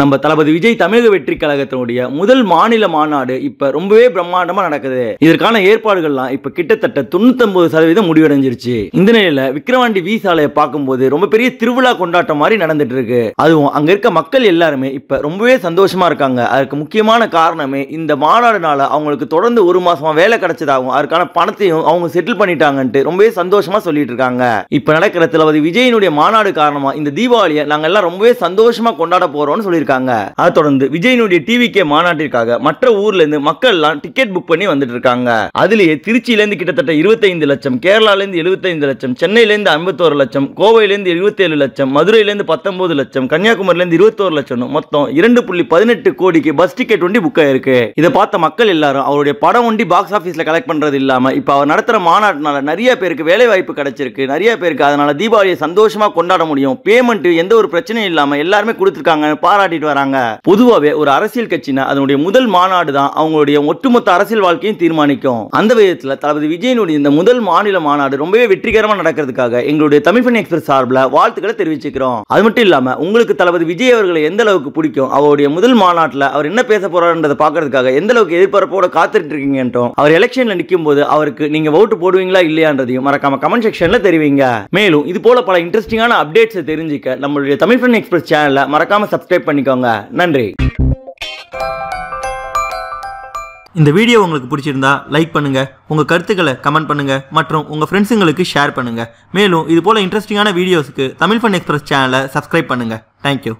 நம்ம தளபதி விஜய் தமிழக வெற்றி கழகத்தினுடைய முதல் மாநில மாநாடு இப்ப ரொம்பவே பிரம்மாண்டமா நடக்குது இதற்கான ஏற்பாடுகள்லாம் இப்ப கிட்டத்தட்ட தொண்ணூத்தொன்பது சதவீதம் முடிவடைஞ்சிருச்சு இந்த நிலையில விக்கிரவாண்டி வி சாலையை பார்க்கும்போது ரொம்ப பெரிய திருவிழா கொண்டாட்டம் மாதிரி நடந்துட்டு இருக்கு அதுவும் அங்க இருக்க மக்கள் எல்லாருமே இப்ப ரொம்பவே சந்தோஷமா இருக்காங்க அதுக்கு முக்கியமான காரணமே இந்த மாநாடுனால அவங்களுக்கு தொடர்ந்து ஒரு மாசமா வேலை கிடைச்சதாகவும் அதுக்கான பணத்தையும் அவங்க செட்டில் பண்ணிட்டாங்கன்ட்டு ரொம்பவே சந்தோஷமா சொல்லிட்டு இருக்காங்க இப்ப நடக்கிற தளபதி விஜயனுடைய மாநாடு காரணமா இந்த தீபாவளியை நாங்க எல்லாம் ரொம்பவே சந்தோஷமா கொண்டாட போறோம்னு சொல்லி இருக்காங்க அதை தொடர்ந்து விஜயனுடைய டிவி கே மாநாட்டிற்காக மற்ற ஊர்ல இருந்து மக்கள் எல்லாம் டிக்கெட் புக் பண்ணி வந்துட்டு இருக்காங்க அதுலயே திருச்சியில இருந்து கிட்டத்தட்ட இருபத்தைந்து லட்சம் கேரளால இருந்து எழுபத்தைந்து லட்சம் சென்னையில இருந்து ஐம்பத்தோரு லட்சம் கோவையில இருந்து எழுபத்தேழு லட்சம் மதுரையில இருந்து பத்தொன்பது லட்சம் கன்னியாகுமரியில இருந்து இருபத்தோரு லட்சம் மொத்தம் இரண்டு புள்ளி பதினெட்டு கோடிக்கு பஸ் டிக்கெட் ஒண்டி புக் ஆயிருக்கு இதை பார்த்த மக்கள் எல்லாரும் அவருடைய படம் ஒண்டி பாக்ஸ் ஆபீஸ்ல கலெக்ட் பண்றது இல்லாம இப்ப அவர் நடத்துற மாநாட்டினால நிறைய பேருக்கு வேலை வாய்ப்பு கிடைச்சிருக்கு நிறைய பேருக்கு அதனால தீபாவளியை சந்தோஷமா கொண்டாட முடியும் பேமெண்ட் எந்த ஒரு பிரச்சனையும் இல்லாம எல்லாருமே கொடுத்துருக்காங்க பாராட்டி காட்டிட்டு வராங்க பொதுவாகவே ஒரு அரசியல் கட்சினா அதனுடைய முதல் மாநாடு தான் அவங்களுடைய ஒட்டுமொத்த அரசியல் வாழ்க்கையும் தீர்மானிக்கும் அந்த விதத்தில் தளபதி விஜயனுடைய இந்த முதல் மாநில மாநாடு ரொம்பவே வெற்றிகரமாக நடக்கிறதுக்காக எங்களுடைய தமிழ் பண்ணி எக்ஸ்பிரஸ் சார்பில் வாழ்த்துக்களை தெரிவிச்சுக்கிறோம் அது மட்டும் இல்லாம உங்களுக்கு தளபதி விஜய் அவர்களை எந்த அளவுக்கு பிடிக்கும் அவருடைய முதல் மாநாட்டில் அவர் என்ன பேச போறாருன்றதை பார்க்கறதுக்காக எந்த அளவுக்கு எதிர்பார்ப்போட காத்துட்டு இருக்கீங்கன்றோம் அவர் எலெக்ஷன்ல நிற்கும் போது அவருக்கு நீங்க ஓட்டு போடுவீங்களா இல்லையான்றதையும் மறக்காம கமெண்ட் செக்ஷன்ல தெரிவிங்க மேலும் இது போல பல இன்ட்ரெஸ்டிங்கான அப்டேட்ஸ் தெரிஞ்சுக்க நம்மளுடைய தமிழ் ஃப்ரெண்ட் எக்ஸ்பிரஸ் சேனலை மறக்காம சப்ஸ்கிரைப் பண்ணி பண்ணிக்கோங்க நன்றி இந்த வீடியோ உங்களுக்கு பிடிச்சிருந்தா லைக் பண்ணுங்க உங்க கருத்துக்களை கமெண்ட் பண்ணுங்க மற்றும் உங்க ஃப்ரெண்ட்ஸுங்களுக்கு ஷேர் பண்ணுங்க மேலும் இது போல இன்ட்ரெஸ்டிங்கான வீடியோஸுக்கு தமிழ் ஃபன் எக்ஸ்பிரஸ் சேனலை சப்ஸ்கிரைப் பண்ணுங்க தேங்க்யூ